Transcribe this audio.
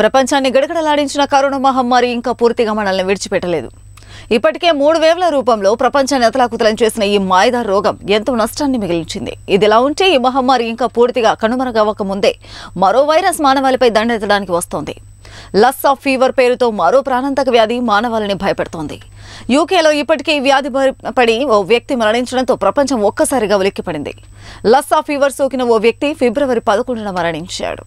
ప్రపంచాన్ని గడగడలాడించిన కరోనా మహమ్మారి ఇంకా పూర్తిగా మనల్ని విడిచిపెట్టలేదు ఇప్పటికే మూడు వేల రూపంలో ప్రపంచాన్ని అతలాకుతలం చేసిన ఈ మాయిదా రోగం ఎంతో నష్టాన్ని మిగిలించింది ఇదిలా ఉంటే ఈ మహమ్మారి ఇంకా పూర్తిగా కనుమరుగవ్వక ముందే మరో వైరస్ మానవాళిపై దండెత్తడానికి వస్తోంది లస్ ఆఫ్ ఫీవర్ పేరుతో మరో ప్రాణాంతక వ్యాధి మానవాళిని భయపెడుతోంది యూకేలో ఇప్పటికే ఈ వ్యాధి పడి ఓ వ్యక్తి మరణించడంతో ప్రపంచం ఒక్కసారిగా ఉలిక్కిపడింది లస్ ఆఫ్ ఫీవర్ సోకిన ఓ వ్యక్తి ఫిబ్రవరి పదకొండున మరణించాడు